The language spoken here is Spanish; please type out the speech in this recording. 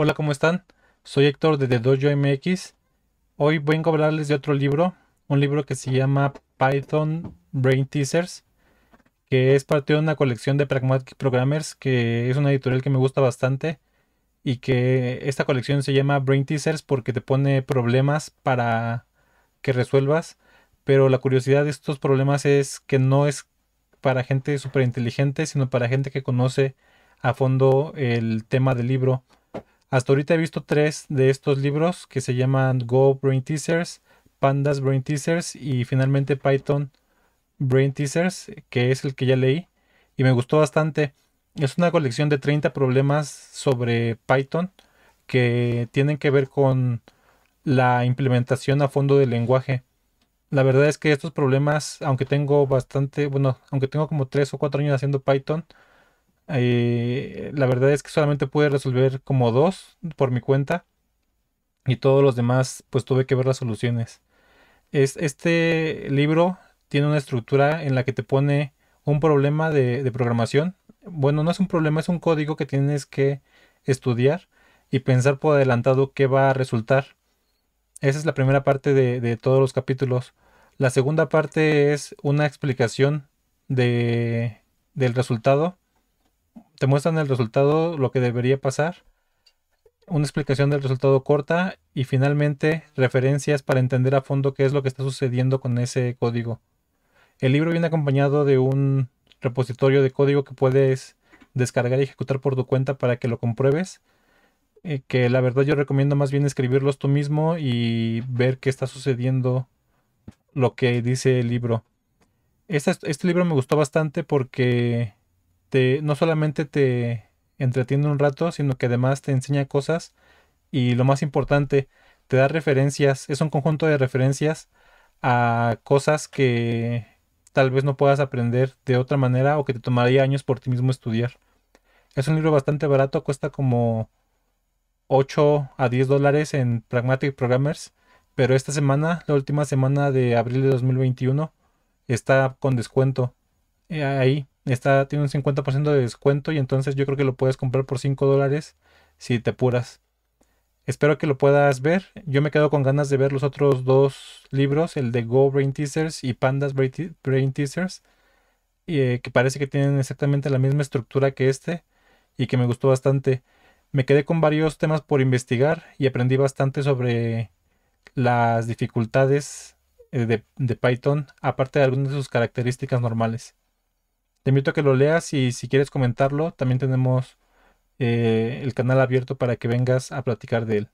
Hola, ¿cómo están? Soy Héctor de The Dojo MX. Hoy vengo a hablarles de otro libro, un libro que se llama Python Brain Teasers, que es parte de una colección de Pragmatic Programmers, que es una editorial que me gusta bastante y que esta colección se llama Brain Teasers porque te pone problemas para que resuelvas, pero la curiosidad de estos problemas es que no es para gente súper inteligente, sino para gente que conoce a fondo el tema del libro. Hasta ahorita he visto tres de estos libros que se llaman Go Brain Teasers, Pandas Brain Teasers y finalmente Python Brain Teasers, que es el que ya leí y me gustó bastante. Es una colección de 30 problemas sobre Python que tienen que ver con la implementación a fondo del lenguaje. La verdad es que estos problemas, aunque tengo bastante, bueno, aunque tengo como 3 o 4 años haciendo Python, eh, la verdad es que solamente pude resolver como dos por mi cuenta y todos los demás pues tuve que ver las soluciones. Es, este libro tiene una estructura en la que te pone un problema de, programación. Bueno, no es un problema, es un código que tienes que estudiar y pensar por adelantado qué va a resultar. Esa es la primera parte de, de todos los capítulos. La segunda parte es una explicación de, del resultado te muestran el resultado, lo que debería pasar, una explicación del resultado corta y finalmente referencias para entender a fondo qué es lo que está sucediendo con ese código. El libro viene acompañado de un repositorio de código que puedes descargar y ejecutar por tu cuenta para que lo compruebes. Eh, que la verdad yo recomiendo más bien escribirlos tú mismo y ver qué está sucediendo lo que dice el libro. este libro me gustó bastante porque no solamente te entretiene un rato, sino que además te enseña cosas y lo más importante, te da referencias, es un conjunto de referencias a cosas que tal vez no puedas aprender de otra manera o que te tomaría años por ti mismo estudiar. Es un libro bastante barato, cuesta como 8 a 10 dólares en Pragmatic Programmers, pero esta semana, la última semana de abril de 2021, está con descuento eh, ahí tiene un 50% de descuento y entonces yo creo que lo puedes comprar por 5 dólares si te apuras. Espero que lo puedas ver. Yo me quedo con ganas de ver los otros dos libros, el de Go Brain Teasers y Pandas Brain Teasers, y, eh, que parece que tienen exactamente la misma estructura que este y que me gustó bastante. Me quedé con varios temas por investigar y aprendí bastante sobre las dificultades eh, de Python, aparte de algunas de sus características normales. Te invito a que lo leas y si quieres comentarlo, también tenemos eh, el canal abierto para que vengas a platicar de él.